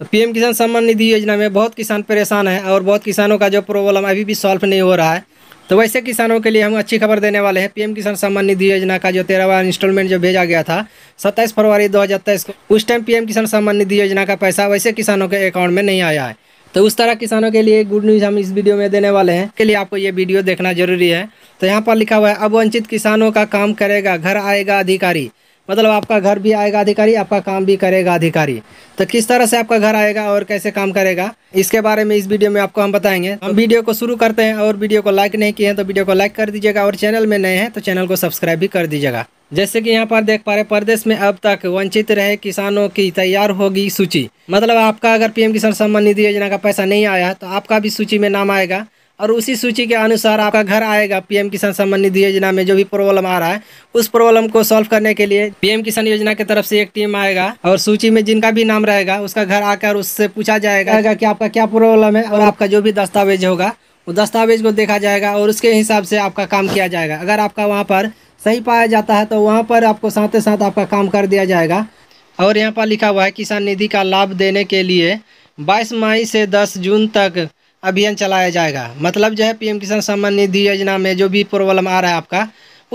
तो पीएम किसान सम्मान निधि योजना में बहुत किसान परेशान है और बहुत किसानों का जो प्रॉब्लम अभी भी सॉल्व नहीं हो रहा है तो वैसे किसानों के लिए हम अच्छी खबर देने वाले हैं पीएम किसान सम्मान निधि योजना का जो तेरहवा इंस्टॉलमेंट जो भेजा गया था 27 फरवरी 2023 को उस टाइम पीएम किसान सम्मान निधि योजना का पैसा वैसे किसानों के अकाउंट में नहीं आया है तो उस तरह किसानों के लिए गुड न्यूज़ हम इस वीडियो में देने वाले हैं के लिए आपको ये वीडियो देखना जरूरी है तो यहाँ पर लिखा हुआ है अब वंचित किसानों का काम करेगा घर आएगा अधिकारी मतलब आपका घर भी आएगा अधिकारी आपका काम भी करेगा अधिकारी तो किस तरह से आपका घर आएगा और कैसे काम करेगा इसके बारे में इस वीडियो में आपको हम बताएंगे हम वीडियो को शुरू करते हैं और वीडियो को लाइक नहीं किए हैं तो वीडियो को लाइक कर दीजिएगा और चैनल में नए हैं तो चैनल को सब्सक्राइब भी कर दीजिएगा जैसे कि यहाँ पर देख पा रहे प्रदेश में अब तक वंचित रहे किसानों की तैयार होगी सूची मतलब आपका अगर पीएम किसान सम्मान निधि योजना का पैसा नहीं आया तो आपका भी सूची में नाम आएगा और उसी सूची के अनुसार आपका घर आएगा पीएम किसान सम्मान निधि योजना में जो भी प्रॉब्लम आ रहा है उस प्रॉब्लम को सॉल्व करने के लिए पीएम किसान योजना की तरफ से एक टीम आएगा और सूची में जिनका भी नाम रहेगा उसका घर आकर उससे पूछा जाएगा कि आपका क्या प्रॉब्लम है और आपका जो भी दस्तावेज होगा वो दस्तावेज को देखा जाएगा और उसके हिसाब से आपका काम किया जाएगा अगर आपका वहाँ पर सही पाया जाता है तो वहाँ पर आपको साथ साथ आपका काम कर दिया जाएगा और यहाँ पर लिखा हुआ है किसान निधि का लाभ देने के लिए 22 मई से 10 जून तक अभियान चलाया जाएगा मतलब जो है पीएम किसान सम्मान निधि योजना में जो भी प्रॉब्लम आ रहा है आपका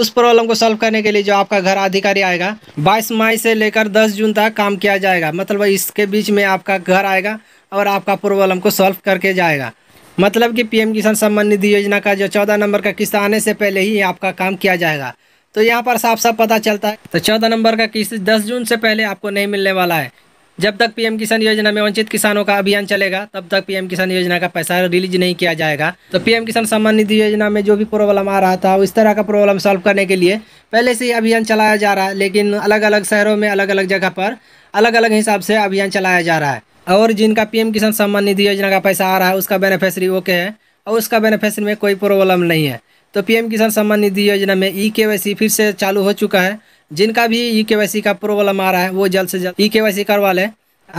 उस प्रॉब्लम को सॉल्व करने के लिए जो आपका घर अधिकारी आएगा 22 मई से लेकर 10 जून तक काम किया जाएगा मतलब इसके बीच में आपका घर आएगा और आपका प्रॉब्लम को सॉल्व करके जाएगा मतलब कि पीएम किसान सम्मान निधि योजना का जो चौदह नंबर का किस्त आने से पहले ही आपका काम किया जाएगा तो यहाँ पर साफ साफ पता चलता है तो चौदह नंबर का किस्त दस जून से पहले आपको नहीं मिलने वाला है जब तक पीएम किसान योजना में वंचित किसानों का अभियान चलेगा तब तक पीएम किसान योजना का पैसा रिलीज नहीं किया जाएगा तो पीएम किसान सम्मान निधि योजना में जो भी प्रॉब्लम आ रहा था इस तरह का प्रॉब्लम सॉल्व करने के लिए पहले से ही अभियान चलाया जा रहा है लेकिन अलग अलग शहरों में अलग अलग जगह पर अलग अलग हिसाब से अभियान चलाया जा रहा है और जिनका पीएम किसान सम्मान निधि योजना का पैसा आ रहा है उसका बेनिफिशरी ओके है और उसका बेनिफिशरी में कोई प्रॉब्लम नहीं है तो पीएम किसान सम्मान निधि योजना में ई के फिर से चालू हो चुका है जिनका भी ई e के का प्रॉब्लम आ रहा है वो जल्द से जल्द ई e के करवा लें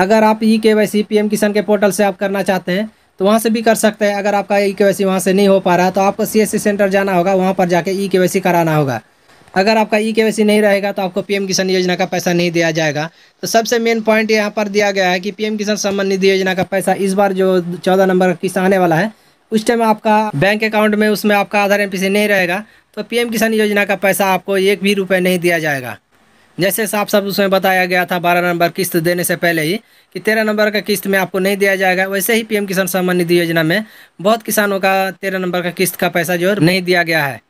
अगर आप ई e के पीएम किसान के पोर्टल से आप करना चाहते हैं तो वहाँ से भी कर सकते हैं अगर आपका ई के वहाँ से नहीं हो पा रहा है तो आपको सी सेंटर जाना होगा वहाँ पर जाके ई के कराना होगा अगर आपका ई के नहीं रहेगा तो आपको पीएम किसान योजना का पैसा नहीं दिया जाएगा तो सबसे मेन पॉइंट यहाँ पर दिया गया है कि पीएम किसान सम्मान निधि योजना का पैसा इस बार जो चौदह नंबर किसान आने वाला है उस टाइम आपका बैंक अकाउंट में उसमें आपका आधार एम नहीं रहेगा तो पीएम किसान योजना का पैसा आपको एक भी रुपये नहीं दिया जाएगा जैसे साफ साफ उसमें बताया गया था बारह नंबर किस्त देने से पहले ही कि तेरह नंबर का किस्त में आपको नहीं दिया जाएगा वैसे ही पीएम किसान सम्मान निधि योजना में बहुत किसानों का तेरह नंबर का किस्त का पैसा जो नहीं दिया गया है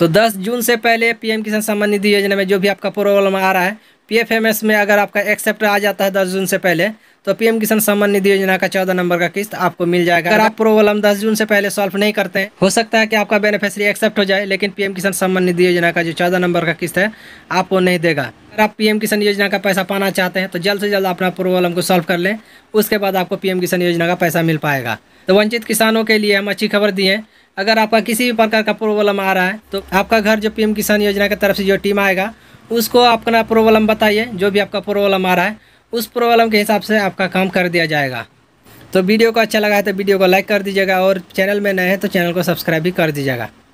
तो 10 जून से पहले पीएम किसान सम्मान निधि योजना में जो भी आपका प्रॉब्लम आ रहा है पीएफएमएस में अगर आपका एक्सेप्ट आ जाता है दस जून से पहले तो पीएम किसान सम्मान निधि योजना का चौदह नंबर का किस्त आपको मिल जाएगा अगर आप प्रॉब्लम दस जून से पहले सॉल्व नहीं करते हैं हो सकता है कि आपका बेनिफिशरी एक्सेप्ट हो जाए लेकिन पीएम किसान सम्मान निधि योजना का जो चौदह नंबर का किस्त है आपको नहीं देगा अगर आप पीएम किसान योजना का पैसा पाना चाहते हैं तो जल्द से जल्द अपना प्रॉब्लम को सॉल्व कर लें उसके बाद आपको पीएम किसान योजना का पैसा मिल पाएगा तो वंचित किसानों के लिए हम अच्छी खबर दिए हैं अगर आपका किसी भी प्रकार का प्रॉब्लम आ रहा है तो आपका घर जो पीएम किसान योजना की तरफ से जो टीम आएगा उसको अपना प्रॉब्लम बताइए जो भी आपका प्रॉब्लम आ रहा है उस प्रॉब्लम के हिसाब से आपका काम कर दिया जाएगा तो वीडियो को अच्छा लगा है तो वीडियो को लाइक कर दीजिएगा और चैनल में नए हैं तो चैनल को सब्सक्राइब भी कर दीजिएगा